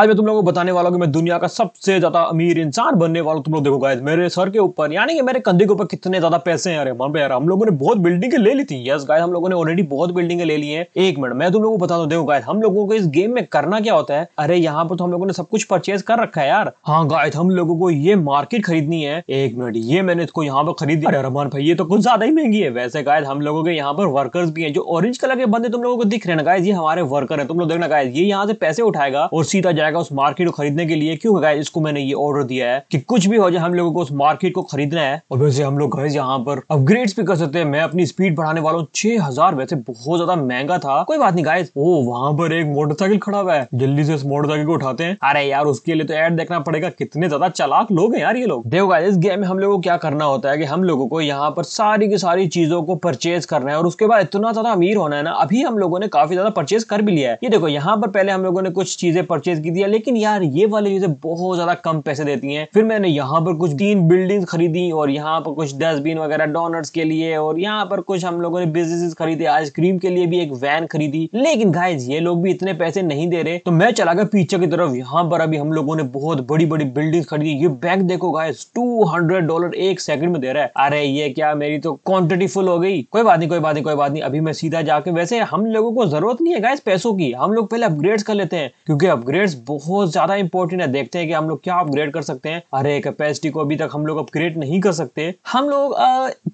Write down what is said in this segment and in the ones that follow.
आज मैं तुम लोगों को बताने वाला हूँ कि मैं दुनिया का सबसे ज्यादा अमीर इंसान बनने वाला हूँ तुम लोग देखो गाइस मेरे सर के ऊपर यानी कि मेरे कंधे के ऊपर कितने ज्यादा पैसे हैं यार पे यार हम लोगों ने बहुत बिल्डिंगें ले ली थी यस गाइस हम लोगों ने ऑलरेडी बहुत बिल्डिंगें ले ली है एक मिनट मैं तुम लोगों को बता दू देखो गाइस हम लोगों को इस गेम में करना क्या होता है अरे यहाँ पर तो हम लोगों ने सब कुछ परचेज कर रखा है यार हाँ गायद हम लोगों को ये मार्केट खरीदनी है एक मिनट ये मैंने इसको यहाँ पर खरीदी अरे रमान भाई ये तो कुछ ज्यादा ही महंगी है वैसे गायद हम लोगों के यहाँ पर वर्कर्स भी है जो ऑरेंज कलर के बंदे तुम लोगों को दिख रहे हैं ना ये हमारे वर्कर है तुम लोग देखना गायद ये यहाँ से पैसे उठाएगा और सीधा जाएगा उस मार्केट को खरीदने के लिए क्यों गाइस इसको मैंने ये ऑर्डर दिया है कि कुछ भी हो जाए हम लोगों को उस मार्केट को खरीदना है और वैसे हम लोग गाइस यहाँ पर अपग्रेड भी कर सकते हैं मैं अपनी स्पीड बढ़ाने वालों छह हजार वैसे बहुत ज्यादा महंगा था कोई बात नहीं गाइस ओ वहाँ पर एक मोटरसाइकिल खड़ा हुआ है जल्दी से इस मोटरसाइकिल को उठाते हैं अरे यार उसके लिए तो एड देखना पड़ेगा कितने ज्यादा चालाक लोग हैं यार ये लोग देखो गाइस इस गेम में हम लोग को क्या करना होता है कि हम लोगों को यहाँ पर सारी की सारी चीजों को परचेज करना है और उसके बाद इतना ज्यादा अमीर होना है ना अभी हम लोगों ने काफी ज्यादा परचेज कर भी लिया है ये देखो यहाँ पर पहले हम लोगों ने कुछ चीजें परचेज की दिया लेकिन यार ये वाली चीजें बहुत ज्यादा कम पैसे देती हैं फिर मैंने यहाँ पर कुछ तीन बिल्डिंग खरीदी और यहाँ पर कुछ डस्टबिन वगैरह डोनर्स के लिए और यहाँ पर कुछ हम लोगों ने बिजनेस खरीदे आइसक्रीम के लिए भी एक वैन खरीदी लेकिन गाइज ये लोग भी इतने पैसे नहीं दे रहे तो मैं चला गया पीछे की तरफ यहाँ पर अभी हम लोगों ने बहुत बड़ी बड़ी बिल्डिंग खरीदी ये बैग देखो गाइज टू हंड्रेड डॉलर एक सेकंड में दे रहा है अरे ये क्या मेरी तो क्वांटिटी फुल हो गई कोई बात नहीं कोई बात नहीं कोई बात नहीं अभी मैं सीधा जाके वैसे हम लोगों को जरूरत नहीं है गाइस पैसों की हम लोग पहले अपग्रेड कर लेते हैं क्योंकि अपग्रेड्स बहुत ज्यादा इंपॉर्टेंट है देखते हैं कि हम लोग क्या अपग्रेड कर सकते हैं अरे कैपेसिटी को अभी तक हम लोग अपग्रेड नहीं कर सकते हम लोग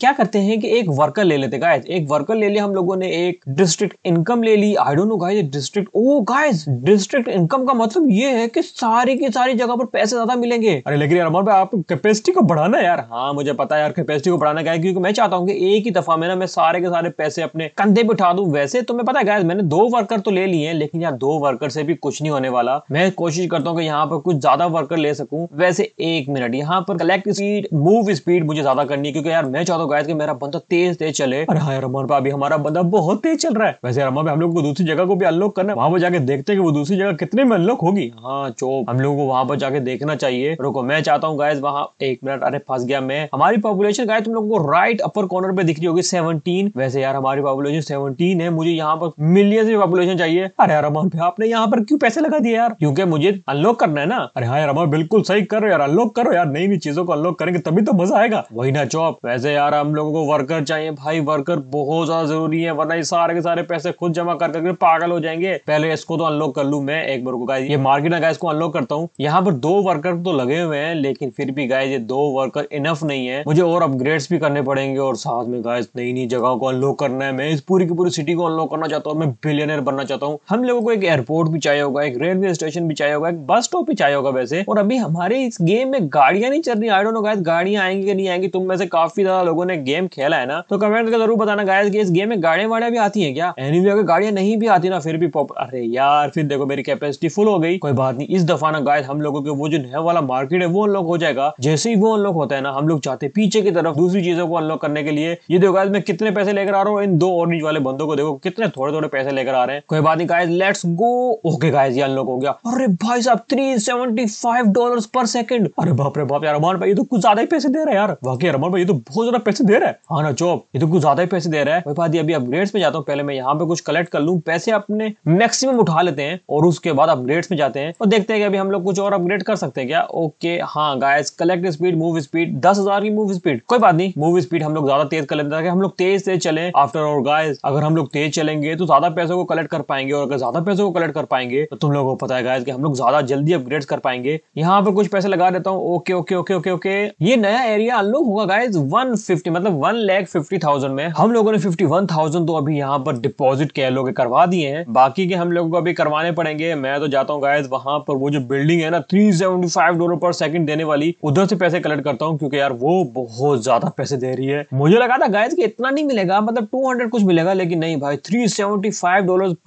क्या करते हैं कि एक वर्कर ले लेते गाइज एक वर्कर ले लिया हम लोगों ने एक डिस्ट्रिक्ट इनकम ले ली I don't know guys district oh guys district income का मतलब ये है कि सारी की सारी जगह पर पैसे ज्यादा मिलेंगे अरे लेकिन यार अमर भाई आप कैपेसिटी को बढ़ाना यार हाँ मुझे पता है यार कैपेसिटी को बढ़ाना क्या है क्योंकि मैं चाहता हूँ कि एक ही दफा में ना मैं सारे के सारे पैसे अपने कंधे पे उठा वैसे तो मैं पता है गाइज मैंने दो वर्कर तो ले लिए लेकिन यार दो वर्कर से भी कुछ नहीं होने वाला मैं मैं कोशिश करता हूँ कि यहाँ पर कुछ ज्यादा वर्कर ले सकूँ वैसे एक मिनट यहाँ पर कलेक्ट स्पीड मूव स्पीड मुझे ज्यादा करनी है क्योंकि यार मैं चाहता हूँ कि मेरा बंदा तेज तेज चले अरे हाँ रमन पा अभी हमारा बंदा बहुत तेज चल रहा है वैसे रमन पे हम लोग को दूसरी जगह को भी अनलॉक करना वहाँ पर जाके देखते हैं कि वो दूसरी जगह कितने में अनलॉक होगी हाँ चो हम लोग को वहाँ पर जाके देखना चाहिए रुको मैं चाहता हूँ गायज वहाँ एक मिनट अरे फंस गया मैं हमारी पॉपुलेशन गाय तुम लोग को राइट अपर कॉर्नर पे दिख रही होगी सेवनटीन वैसे यार हमारी पॉपुलेशन सेवनटीन है मुझे यहाँ पर मिलियन से पॉपुलेशन चाहिए अरे यार रमन पे आपने यहाँ पर क्यों पैसे लगा दिए यार क्योंकि मुझे अनलॉक करना है ना अरे हाँ यार बिल्कुल सही कर रहे यार अनलॉक करो यार नई नई चीजों को अनलॉक करेंगे तभी तो मजा आएगा वही ना चौप वैसे यार हम लोगों को वर्कर चाहिए भाई वर्कर बहुत ज्यादा जरूरी है वरना ये सारे के सारे पैसे खुद जमा कर करके पागल हो जाएंगे पहले इसको तो अनलॉक कर लू मैं एक बार को गाय ये मार्केट में गाय इसको अनलॉक करता हूँ यहाँ पर दो वर्कर तो लगे हुए हैं लेकिन फिर भी गाय ये दो वर्कर इनफ नहीं है मुझे और अपग्रेड्स भी करने पड़ेंगे और साथ में गाय नई नई जगहों को अनलॉक करना है मैं इस पूरी की पूरी सिटी को अनलॉक करना चाहता हूँ मैं बिलियनर बनना चाहता हूँ हम लोगों को एक एयरपोर्ट भी चाहिए होगा एक रेलवे स्टेशन स्टेशन भी चाहिए होगा एक बस स्टॉप भी चाहिए होगा वैसे और अभी हमारे इस गेम में गाड़ियां नहीं चल रही आई डोंट नो गाइस गाड़ियां आएंगी कि नहीं आएंगी तुम में से काफी ज्यादा लोगों ने गेम खेला है ना तो कमेंट करके जरूर बताना गाइस कि इस गेम में गाड़ियां वाड़ियां भी आती है क्या एनी anyway, अगर गाड़ियां नहीं भी आती ना फिर भी पॉप अरे यार फिर देखो मेरी कैपेसिटी फुल हो गई कोई बात नहीं इस दफा ना गाइस हम लोगों के वो जो नया वाला मार्केट है वो अनलॉक हो जाएगा जैसे ही वो अनलॉक होता है ना हम लोग जाते पीछे की तरफ दूसरी चीजों को अनलॉक करने के लिए ये देखो गाइस मैं कितने पैसे लेकर आ रहा हूँ इन दो ऑरेंज वाले बंदों को देखो कितने थोड़े थोड़े पैसे लेकर आ रहे हैं कोई बात नहीं guys let's go okay guys ये अनलॉक हो गया अरे भाई साहब three seventy five dollar per second अरे बाप रे बाप यार अरमान भाई ये तो कुछ ज्यादा ही पैसे दे रहा है यार वाकई अरमान भाई ये तो बहुत ज्यादा पैसे दे रहा है हाँ ना चौब ये तो कुछ ज्यादा ही पैसे दे रहा है भाई भाई अभी अपग्रेड्स में जाता हूँ पहले मैं यहाँ पे कुछ कलेक्ट कर लू पैसे अपने मैक्सिमम उठा लेते हैं और उसके बाद अपग्रेड्स में जाते हैं और देखते हैं कि अभी हम लोग कुछ और अपग्रेड कर सकते हैं क्या ओके हाँ guys collect speed move speed दस की मूव स्पीड कोई बात नहीं मूव स्पीड हम लोग ज्यादा तेज कर लेते हैं हम लोग तेज तेज चले आफ्टर और गायस अगर हम लोग तेज चलेंगे तो ज्यादा पैसों को कलेक्ट कर पाएंगे और अगर ज्यादा पैसों को कलेक्ट कर पाएंगे तो तुम लोगों को पता है गाइस कि हम लोग ज्यादा जल्दी अपग्रेड कर पाएंगे यहाँ पर कुछ पैसे लगा देता हूँ okay okay okay okay okay ये नया एरिया अनलॉक होगा गाइज वन मतलब वन लैख फिफ्टी थाउजेंड में हम लोगों ने फिफ्टी वन थाउजेंड तो अभी यहाँ पर डिपोजिट कह लोगे करवा दिए हैं बाकी के हम लोगों को अभी करवाने पड़ेंगे मैं तो जाता हूँ गायज वहां पर वो जो बिल्डिंग है ना three seventy five dollar per second देने वाली उधर से पैसे कलेक्ट करता हूँ क्योंकि यार वो बहुत ज्यादा पैसे दे रही है मुझे लगा था गायज कि इतना नहीं मिलेगा मतलब टू कुछ मिलेगा लेकिन नहीं भाई थ्री सेवेंटी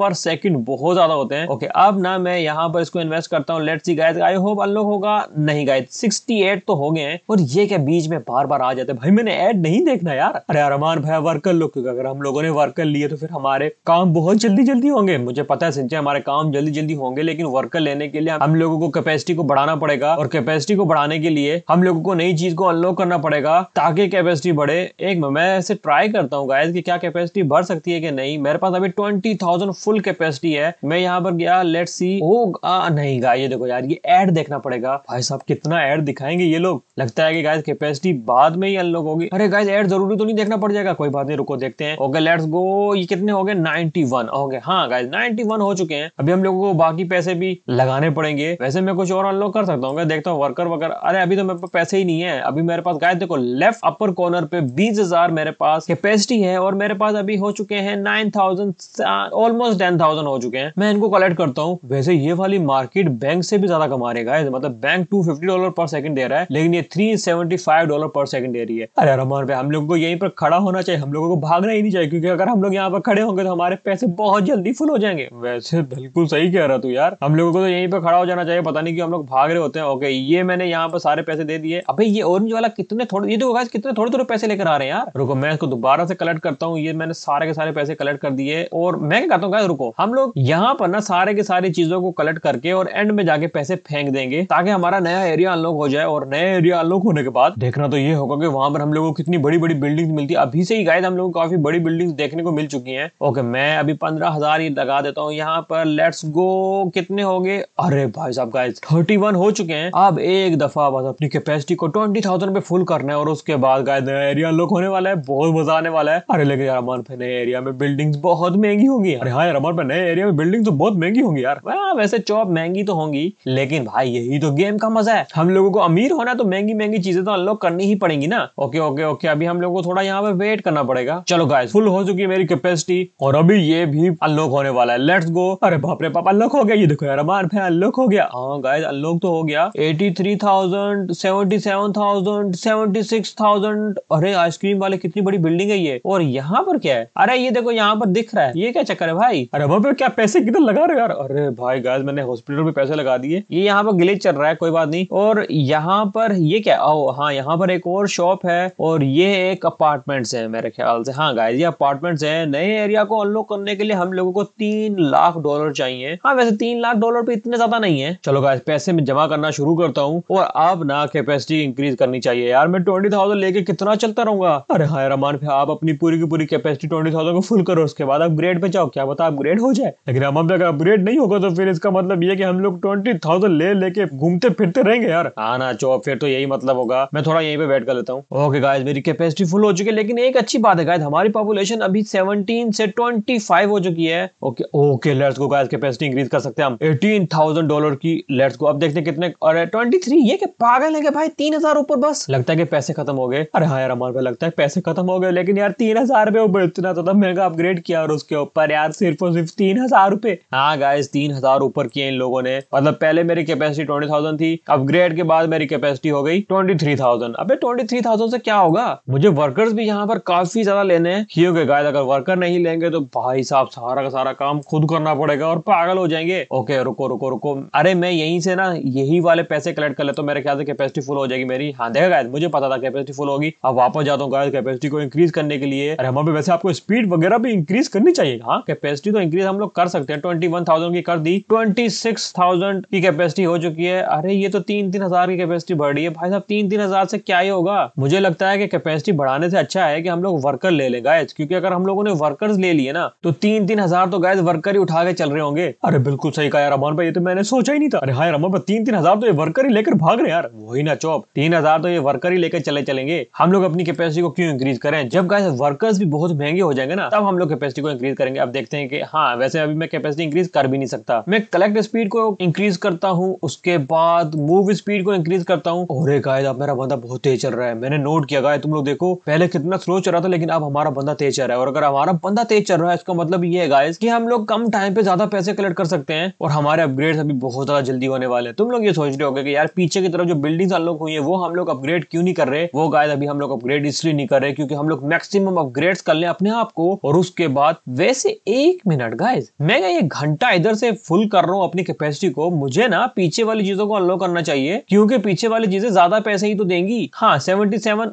पर सेकंड बहुत ज्यादा होते हैं ओके अब ना मैं यहाँ पर इसको इन्वेस्ट करता हूँ let's see guys I hope unlock होगा नहीं गायत सिक्सटी एट तो हो गए हैं और ये क्या बीच में बार बार आ जाते हैं भाई मैंने एड नहीं देखना यार अरे अरमान भाई वर्क कर लो क्योंकि अगर हम लोगों ने वर्क कर लिए तो फिर हमारे काम बहुत जल्दी जल्दी होंगे मुझे पता है सिंचा हमारे काम जल्दी जल्दी होंगे लेकिन वर्कर लेने के लिए हम लोगों को कैपेसिटी को बढ़ाना पड़ेगा और कैपेसिटी को बढ़ाने के लिए हम लोगों को नई चीज को अनलॉक करना पड़ेगा ताकि कैपेसिटी बढ़े एक मैं ऐसे ट्राई करता हूँ गाइस की क्या कैपेसिटी बढ़ सकती है कि नहीं मेरे पास अभी ट्वेंटी फुल कैपेसिटी है मैं यहाँ पर गया लेट सी ओ आ नहीं गाय ये देखो यार ये एड देखना पड़ेगा भाई साहब कितना ऐड दिखाएंगे ये लोग लगता है कि गाइस कैपेसिटी बाद में ही अनलॉक होगी अरे गाइस एड जरूरी तो नहीं देखना पड़ जाएगा कोई बात नहीं रुको देखते हैं ओके लेट्स गो ये कितने हो गए नाइनटी वन हो गए हाँ गाइस नाइनटी वन हो चुके हैं अभी हम लोगों को बाकी पैसे भी लगाने पड़ेंगे वैसे मैं कुछ और अनलॉक कर सकता हूँ देखता हूँ वर्कर वगर अरे अभी तो मेरे पास पैसे ही नहीं है अभी मेरे पास गाय देखो लेफ्ट अपर कॉर्नर पे बीस हजार मेरे पास कैपेसिटी है और मेरे पास अभी हो चुके हैं nine thousand almost ten thousand हो चुके हैं मैं इनको कलेक्ट करता हूँ वैसे ये वाली वाली मार्केट बैंक से भी ज्यादा कमा रहे गाइस मतलब bank two fifty dollar per second दे रहा है लेकिन ये three seventy five dollar per second दे रही है अरे रमान भाई हम लोगों को यहीं पर खड़ा होना चाहिए हम लोगों को भागना ही नहीं चाहिए क्योंकि अगर हम लोग यहाँ पर खड़े होंगे तो हमारे पैसे बहुत जल्दी फुल हो जाएंगे वैसे बिल्कुल सही कह रहा तू यार हम लोगों को तो यहीं पर खड़ा हो जाना चाहिए पता नहीं क्यों हम लोग भाग रहे होते हैं ओके ये मैंने यहाँ पर सारे पैसे दे दिए अभी ये ऑरेंज वाला कितने थोड़े ये देखो कितने थोड़े थोड़े पैसे लेकर आ रहे हैं यार रुको मैं इसको दोबारा से कलेक्ट करता हूँ ये मैंने सारे के सारे पैसे कलेक्ट कर दिए और मैं क्या कहता हूँ रुको हम लोग यहाँ पर ना सारे के सारे चीजों को कलेक्ट करके और एंड में जाके पैसे फेंक देंगे ताकि हमारा नया एरिया अनलॉक हो जाए और नया एरिया अनलॉक होने के बाद देखना तो ये होगा कि वहां पर हम लोगों को कितनी बड़ी बड़ी बिल्डिंग मिलती है अभी से ही गायद हम लोग काफी बड़ी बिल्डिंग देखने को मिल चुकी है ओके मैं अभी पंद्रह हजार ही लगा देता हूँ यहाँ पर लेट्स गो कितने हो गए अरे भाई साहब गाय थर्टी वन हो चुके हैं अब एक दफा बस अपनी कैपेसिटी को ट्वेंटी थाउजेंड पे फुल करना है और उसके बाद गाय नया एरिया अनलॉक होने वाला है बहुत मजा आने वाला है अरे लेकिन यार मन पे नए एरिया में बिल्डिंग बहुत महंगी होंगी अरे हाँ यार अमान पे नए एरिया में बिल्डिंग तो बहुत महंगी होंगी यार वैसे जॉब तो महंगी तो होंगी लेकिन भाई यही तो गेम का मजा है हम लोगों को अमीर होना तो महंगी महंगी चीजें तो अनलॉक करनी ही पड़ेंगी ना ओके ओके ओके अभी हम लोगों को थोड़ा यहाँ पे वेट करना पड़ेगा चलो गाय फुल हो चुकी है मेरी कैपेसिटी और अभी ये भी अनलॉक होने वाला है लेट्स गो अरे बाप रे बाप अनलॉक हो गया ये देखो यार अमान भाई अनलॉक हो गया हाँ गाय अनलॉक तो हो गया eighty three thousand seventy seven thousand seventy six thousand अरे आइसक्रीम वाले कितनी बड़ी बिल्डिंग है ये और यहाँ पर क्या है अरे ये देखो यहाँ पर दिख रहा है ये क्या चक्कर है भाई अरे बाप क्या पैसे कितने लगा रहे यार अरे भाई गाय मैंने ने हॉस्पिटल में पैसे लगा दिए ये यहाँ पर गिलेज चल रहा है कोई बात नहीं और यहाँ पर ये क्या ओ हाँ यहाँ पर एक और शॉप है और ये एक अपार्टमेंट्स है मेरे ख्याल से हाँ गाय ये अपार्टमेंट्स है नए एरिया को अनलॉक करने के लिए हम लोगों को तीन लाख डॉलर चाहिए हाँ वैसे तीन लाख डॉलर भी इतने ज्यादा नहीं है चलो गाय पैसे में जमा करना शुरू करता हूँ और अब ना कैपेसिटी इंक्रीज करनी चाहिए यार मैं ट्वेंटी थाउजेंड लेके कितना चलता रहूंगा अरे हाँ रमान फिर आप अपनी पूरी की पूरी कैपेसिटी ट्वेंटी थाउजेंड को फुल करो उसके बाद अपग्रेड पे जाओ क्या पता अपग्रेड हो जाए लेकिन रमान तो अगर अपग्रेड नहीं होगा तो फिर इसका मतलब मतलब ये कि हम लोग ट्वेंटी थाउजेंड ले लेके घूमते फिरते रहेंगे यार हाँ ना चौप फिर तो यही मतलब होगा मैं थोड़ा यहीं पे वेट कर लेता हूँ ओके गाइस मेरी कैपेसिटी फुल हो चुकी है लेकिन एक अच्छी बात है गाइस हमारी पॉपुलेशन अभी सेवनटीन से ट्वेंटी फाइव हो चुकी है okay okay let's go guys capacity increase कर सकते हैं हम एटीन थाउजेंड डॉलर की लेट्स गो अब देखते हैं कितने अरे ट्वेंटी थ्री ये क्या पागल है भाई तीन हजार ऊपर बस लगता है कि पैसे खत्म हो गए अरे हाँ यार हमारे लगता है पैसे खत्म हो गए लेकिन यार तीन हजार रुपए ऊपर इतना ज्यादा तो महंगा अपग्रेड किया और उसके ऊपर यार सिर्फ और सिर्फ तीन हजार रुपए हाँ गाइस तीन हजार ऊपर की है इन लोगों ने मतलब पहले मेरी कैपेसिटी ट्वेंटी थाउजेंड थी अपग्रेड के बाद मेरी कैपेसिटी हो गई ट्वेंटी थ्री थाउजेंड अब ट्वेंटी थ्री थाउजेंड से क्या होगा मुझे वर्कर्स भी यहाँ पर काफी ज्यादा लेने हैं क्योंकि अगर वर्कर नहीं लेंगे तो भाई साहब सारा का सारा काम खुद करना पड़ेगा और पागल हो जाएंगे ओके रुको रुको रुको अरे मैं यहीं से ना यही वाले पैसे कलेक्ट कर लेता तो मेरे ख्याल से कैपेसिटी फुल हो जाएगी मेरी हाँ देखा गायद मुझे पता था कैपेसिटी फुल होगी अब वापस जाता हूँ गायद कैपेसिटी को इंक्रीज करने के लिए अरे हमें वैसे आपको स्पीड वगैरह भी इंक्रीज करनी चाहिए हाँ कैपेसिटी तो इंक्रीज हम लोग कर सकते हैं ट्वेंटी वन थाउजेंड की कर दी ट्वेंटी 56,000 की कैपेसिटी हो चुकी है अरे ये तो तीन तीन हजार की कैपेसिटी बढ़ रही है भाई साहब तीन तीन हजार से क्या ही होगा मुझे लगता है कि कैपेसिटी बढ़ाने से अच्छा है कि हम लोग वर्कर ले लें गायज क्योंकि अगर हम लोगों ने वर्कर्स ले लिए ना तो तीन तीन हजार तो गायज वर्कर ही उठा के चल रहे होंगे अरे बिल्कुल सही कहा यार अमन भाई ये तो मैंने सोचा ही नहीं था अरे हाँ अमन भाई तीन तीन हजार तो ये वर्कर ही लेकर भाग रहे यार वही ना चौप तीन हजार तो ये वर्कर ही लेकर चले चलेंगे हम लोग अपनी कैपेसिटी को क्यों इंक्रीज करें जब गाय वर्कर्स भी बहुत महंगे हो जाएंगे ना तब हम लोग कैपेसिटी को इंक्रीज करेंगे अब देखते हैं कि हाँ वैसे अभी मैं कैपेसिटी इंक्रीज कर भी नहीं सकता मैं कलेक्ट टाइम स्पीड को इंक्रीज करता हूँ उसके बाद मूव स्पीड को इंक्रीज करता हूँ और मेरा बंदा बहुत तेज चल रहा है मैंने नोट किया गाय तुम लोग देखो पहले कितना स्लो चल रहा था लेकिन अब हमारा बंदा तेज चल रहा है और अगर हमारा बंदा तेज चल रहा है इसका मतलब ये है गाइस कि हम लोग कम टाइम पे ज्यादा पैसे कलेक्ट कर सकते हैं और हमारे अपग्रेड अभी बहुत ज्यादा जल्दी होने वाले हैं तुम लोग ये सोच रहे हो कि यार पीछे की तरफ जो बिल्डिंग्स लोग हुई है वो हम लोग अपग्रेड क्यों नहीं कर रहे वो गाय अभी हम लोग अपग्रेड इसलिए नहीं कर रहे क्योंकि हम लोग मैक्सिमम अपग्रेड कर ले अपने आप को और उसके बाद वैसे एक मिनट गाइज मैं ये घंटा इधर से फुल कर रहा हूँ हूँ अपनी कैपेसिटी को मुझे ना पीछे वाली चीजों को अनलॉक करना चाहिए क्योंकि पीछे वाली चीजें ज्यादा पैसे ही तो देंगी हाँ सेवेंटी सेवन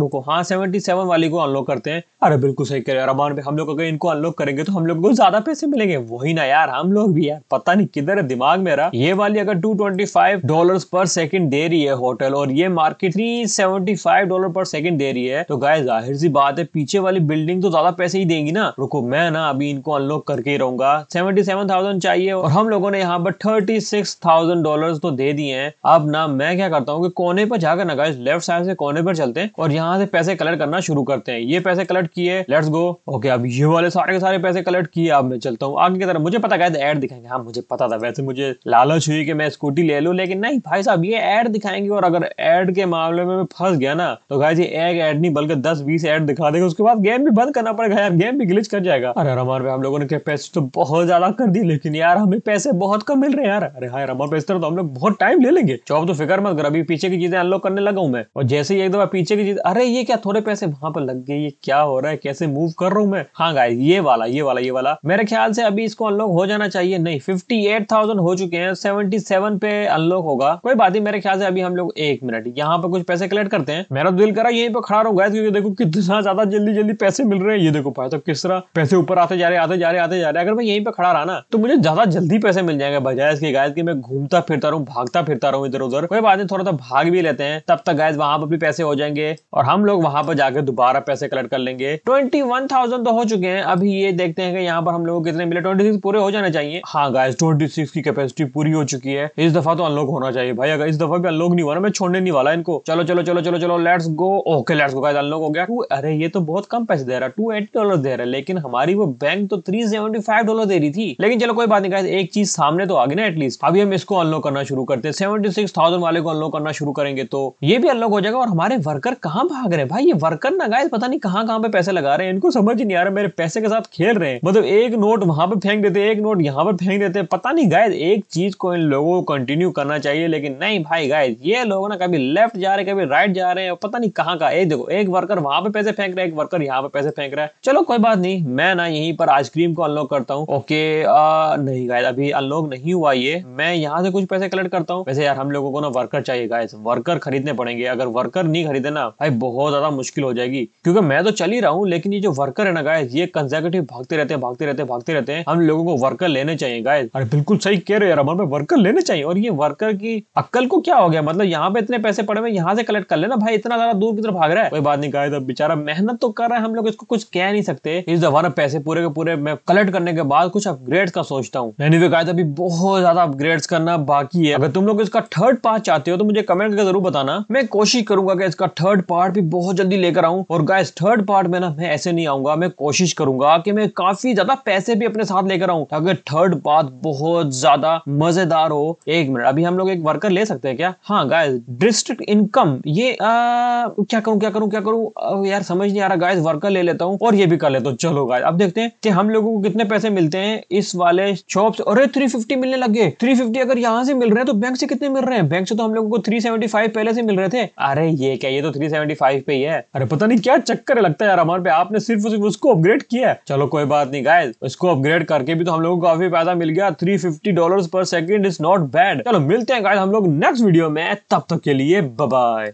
रुको हाँ सेवेंटी सेवन वाली को अनलॉक करते हैं अरे बिल्कुल सही कह रहे रमान हम लोग अगर इनको अनलॉक करेंगे तो हम लोग को ज्यादा पैसे मिलेंगे वही ना यार हम लोग भी यार पता नहीं किधर है दिमाग मेरा ये वाली अगर two twenty five dollar per second दे रही है होटल और ये market three seventy five dollar per second दे रही है तो गाय जाहिर सी बात है पीछे वाली बिल्डिंग तो ज्यादा पैसे ही देंगी ना रुको मैं ना अभी इनको अनलॉक करके ही रहूंगा सेवेंटी सेवन थाउजेंड चाहिए और हम लोग लोगों ने यहाँ पर थर्टी सिक्स थाउजेंड डॉलर तो दे दिए हैं अब ना मैं क्या करता हूँ कि कोने पर जाकर ना गाइस लेफ्ट साइड से कोने पर चलते हैं और यहाँ से पैसे कलेक्ट करना शुरू करते हैं ये पैसे कलेक्ट किए लेट्स गो ओके अब ये वाले सारे के सारे पैसे कलेक्ट किए अब मैं चलता हूँ आगे की तरफ मुझे पता गया एड दिखाएंगे हाँ मुझे पता था वैसे मुझे लालच हुई कि मैं स्कूटी ले लू लेकिन नहीं भाई साहब ये एड दिखाएंगे और अगर एड के मामले में फंस गया ना तो गाय जी एक एड नहीं बल्कि दस बीस एड दिखा देगा उसके बाद गेम भी बंद करना पड़ेगा यार गेम भी ग्लिच कर जाएगा अरे हमारे हम लोगों ने पैसे तो बहुत ज्यादा कर दी लेकिन यार हमें पैसे बहुत कम मिल रहे यार अरे हाँ हमारे बेचते तो हम लोग बहुत टाइम ले लेंगे चौब तो फिक्र मत कर अभी पीछे की चीजें अनलॉक करने लगा हूँ मैं और जैसे ही एक दफा पीछे की चीज अरे ये क्या थोड़े पैसे वहां पर लग गए ये क्या हो रहा है कैसे मूव कर रहा हूँ मैं हाँ गाय ये वाला ये वाला ये वाला मेरे ख्याल से अभी इसको अनलॉक हो जाना चाहिए नहीं फिफ्टी हो चुके हैं सेवेंटी पे अनलॉक होगा कोई बात नहीं मेरे ख्याल से अभी हम लोग एक मिनट यहाँ पर कुछ पैसे कलेक्ट करते हैं मेरा दिल करा यही पे खड़ा रहूंगा क्योंकि देखो कितना ज्यादा जल्दी जल्दी पैसे मिल रहे हैं ये देखो पाया तो किस तरह पैसे ऊपर आते जा रहे आते जा रहे आते जा रहे अगर मैं यहीं पर खड़ा रहा ना तो मुझे ज्यादा जल्दी पैसे मिल जाएंगे बजाय इसके गाइस की मैं घूमता फिरता रहूँ भागता फिरता रहूँ इधर उधर कोई बात नहीं थोड़ा सा भाग भी लेते हैं तब तक गाइस वहां पर भी पैसे हो जाएंगे और हम लोग वहां पर जाकर दोबारा पैसे कलेक्ट कर लेंगे ट्वेंटी तो हो चुके हैं अभी ये देखते हैं कि यहाँ पर हम लोग कितने मिले ट्वेंटी पूरे हो जाना चाहिए हाँ गाइस ट्वेंटी की कैपेसिटी पूरी हो चुकी है इस दफा तो अनलॉक होना चाहिए भाई अगर इस दफा भी अनलॉक नहीं हुआ ना मैं छोड़ने नहीं वाला इनको चलो चलो चलो चलो चलो let's go okay let's go guys unlock हो गया अरे ये तो बहुत कम पैसे दे रहा है टू एट्टी डॉलर दे रहा है लेकिन हमारी वो बैंक तो थ्री सेवेंटी फाइव डॉलर दे रही थी लेकिन चलो कोई बात नहीं गाइस एक चीज सामने तो आ ना एटलीस्ट अभी हम इसको अनलॉक करना शुरू करते हैं सेवेंटी सिक्स थाउजेंड वाले को अनलॉक करना शुरू करेंगे तो ये भी अनलॉक हो जाएगा और हमारे वर्कर कहाँ भाग रहे हैं भाई ये वर्कर ना गाय पता नहीं कहाँ कहाँ पे पैसे लगा रहे हैं इनको समझ ही नहीं आ रहा मेरे पैसे के साथ खेल रहे हैं मतलब एक नोट वहां पर फेंक देते एक नोट यहाँ पे फेंक देते पता नहीं गाय एक चीज को इन लोगों को कंटिन्यू करना चाहिए लेकिन नहीं भाई गाय ये लोग ना कभी लेफ्ट जा रहे हैं कभी राइट जा रहे हैं पता नहीं कहाँ का एक देखो एक वर्कर वहां पे पैसे फेंक रहे हैं एक वर्कर यहाँ पे पैसे फेंक रहा है चलो कोई बात नहीं मैं ना यहीं पर आइसक्रीम को अनलॉक करता हूँ ओके आ, नहीं गाय अभी अभी अनलॉक नहीं हुआ ये मैं यहाँ से कुछ पैसे कलेक्ट करता हूँ वैसे यार हम लोगों को ना वर्कर चाहिए गाइस वर्कर खरीदने पड़ेंगे अगर वर्कर नहीं खरीदे ना भाई बहुत ज्यादा मुश्किल हो जाएगी क्योंकि मैं तो चल ही रहा हूँ लेकिन ये जो वर्कर है ना गाइस ये कंजर्वेटिव भागते रहते हैं भागते रहते हैं भागते रहते हैं हम लोगों को वर्कर लेने चाहिए गाइस अरे बिल्कुल सही कह रहे हो यार हमारे वर्कर लेने चाहिए और ये वर्कर की अक्कल को क्या हो गया मतलब यहाँ पे इतने पैसे पड़े हुए यहाँ से कलेक्ट कर लेना भाई इतना ज्यादा दूर की तरफ भाग रहा है कोई बात नहीं गाइस बेचारा मेहनत तो कर रहा है हम लोग इसको कुछ कह नहीं सकते इस दफा ना पैसे पूरे के पूरे मैं कलेक्ट करने के बाद कुछ अपग्रेड का सोचता हूँ नहीं तो, शायद अभी बहुत ज्यादा अपग्रेड्स करना बाकी है अगर तुम लोग इसका थर्ड पार्ट चाहते हो तो मुझे कमेंट करके जरूर बताना मैं कोशिश करूंगा कि इसका थर्ड पार्ट भी बहुत जल्दी लेकर आऊँ और गाइस थर्ड पार्ट में ना मैं ऐसे नहीं आऊंगा मैं कोशिश करूंगा कि मैं काफी ज्यादा पैसे भी अपने साथ लेकर आऊँ अगर थर्ड पार्ट बहुत ज्यादा मजेदार हो एक मिनट अभी हम लोग एक वर्कर ले सकते हैं क्या हाँ गाय डिस्ट्रिक्ट इनकम ये क्या करूँ क्या करूँ क्या करूँ यार समझ नहीं आ रहा गाय वर्कर ले लेता हूँ और ये भी कर लेता हूँ चलो गाय अब देखते हैं कि हम लोगों को कितने पैसे मिलते हैं इस वाले शॉप्स से अरे थ्री फिफ्टी मिलने लग गए थ्री फिफ्टी अगर यहाँ से मिल रहे हैं तो बैंक से कितने मिल रहे हैं बैंक से तो हम लोगों को थ्री सेवेंटी फाइव पहले से मिल रहे थे अरे ये क्या ये तो थ्री सेवेंटी फाइव पे ही है अरे पता नहीं क्या चक्कर लगता है यार हमारे पे आपने सिर्फ सिर्फ उसको अपग्रेड किया है चलो कोई बात नहीं गाय उसको अपग्रेड करके भी तो हम लोगों को काफी फायदा मिल गया three fifty dollar per second is not bad चलो मिलते हैं गाय हम लोग नेक्स्ट वीडियो में तब तक के लिए बाय